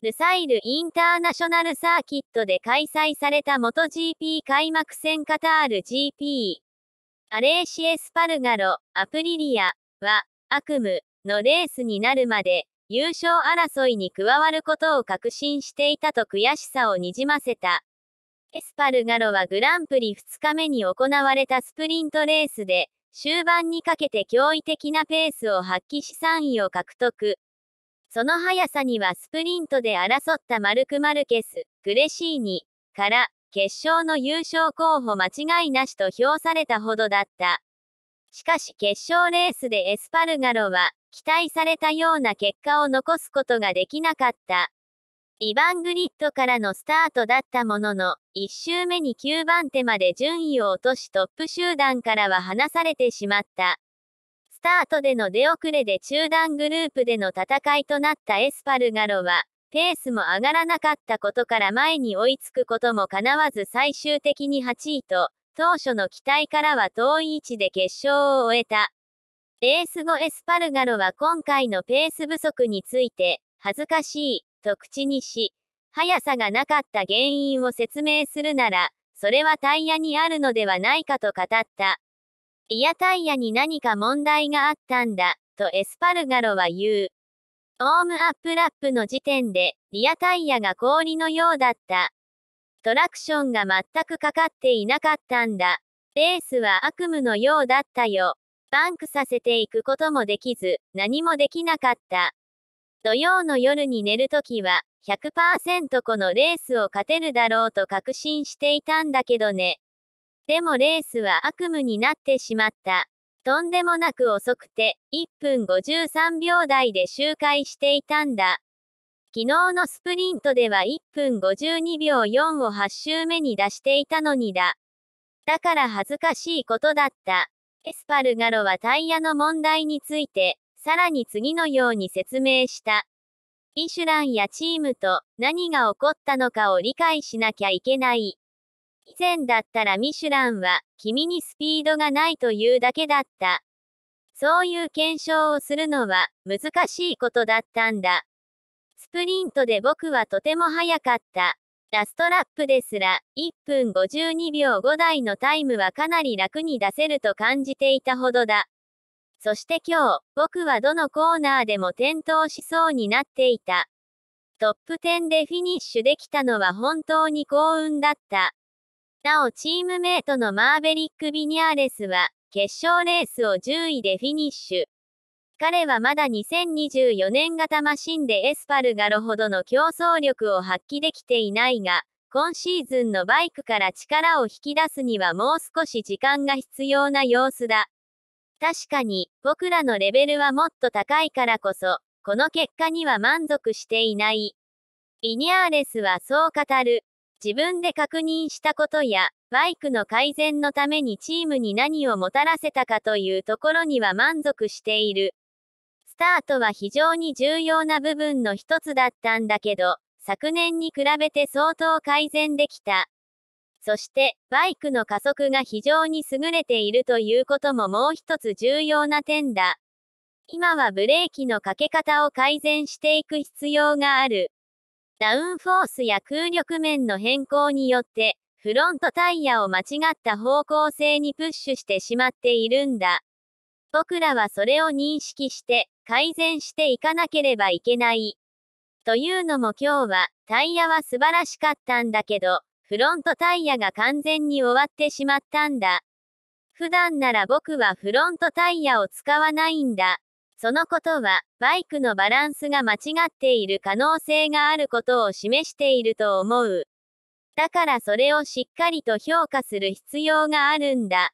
ルサイル・インターナショナルサーキットで開催された元 GP 開幕戦カタール GP。アレーシエスパルガロ、アプリリアは悪夢のレースになるまで優勝争いに加わることを確信していたと悔しさをにじませた。エスパルガロはグランプリ2日目に行われたスプリントレースで終盤にかけて驚異的なペースを発揮し3位を獲得。その速さにはスプリントで争ったマルク・マルケス、グレシーニから、決勝の優勝候補間違いなしと評されたほどだった。しかし決勝レースでエスパルガロは、期待されたような結果を残すことができなかった。イヴァングリッドからのスタートだったものの、1周目に9番手まで順位を落としトップ集団からは離されてしまった。スタートでの出遅れで中段グループでの戦いとなったエスパルガロは、ペースも上がらなかったことから前に追いつくこともかなわず最終的に8位と、当初の期待からは遠い位置で決勝を終えた。レース後エスパルガロは今回のペース不足について、恥ずかしい、と口にし、速さがなかった原因を説明するなら、それはタイヤにあるのではないかと語った。リアタイヤに何か問題があったんだ、とエスパルガロは言う。オームアップラップの時点で、リアタイヤが氷のようだった。トラクションが全くかかっていなかったんだ。レースは悪夢のようだったよ。バンクさせていくこともできず、何もできなかった。土曜の夜に寝るときは、100%このレースを勝てるだろうと確信していたんだけどね。でもレースは悪夢になってしまった。とんでもなく遅くて、1分53秒台で周回していたんだ。昨日のスプリントでは1分52秒4を8周目に出していたのにだ。だから恥ずかしいことだった。エスパルガロはタイヤの問題について、さらに次のように説明した。イシュランやチームと何が起こったのかを理解しなきゃいけない。以前だったらミシュランは、君にスピードがないというだけだった。そういう検証をするのは、難しいことだったんだ。スプリントで僕はとても速かった。ラストラップですら、1分52秒5台のタイムはかなり楽に出せると感じていたほどだ。そして今日、僕はどのコーナーでも転倒しそうになっていた。トップ10でフィニッシュできたのは本当に幸運だった。なおチームメイトのマーベリック・ビニャーレスは、決勝レースを10位でフィニッシュ。彼はまだ2024年型マシンでエスパルガロほどの競争力を発揮できていないが、今シーズンのバイクから力を引き出すにはもう少し時間が必要な様子だ。確かに、僕らのレベルはもっと高いからこそ、この結果には満足していない。ビニャーレスはそう語る。自分で確認したことや、バイクの改善のためにチームに何をもたらせたかというところには満足している。スタートは非常に重要な部分の一つだったんだけど、昨年に比べて相当改善できた。そして、バイクの加速が非常に優れているということももう一つ重要な点だ。今はブレーキのかけ方を改善していく必要がある。ダウンフォースや空力面の変更によって、フロントタイヤを間違った方向性にプッシュしてしまっているんだ。僕らはそれを認識して、改善していかなければいけない。というのも今日は、タイヤは素晴らしかったんだけど、フロントタイヤが完全に終わってしまったんだ。普段なら僕はフロントタイヤを使わないんだ。そのことは、バイクのバランスが間違っている可能性があることを示していると思う。だからそれをしっかりと評価する必要があるんだ。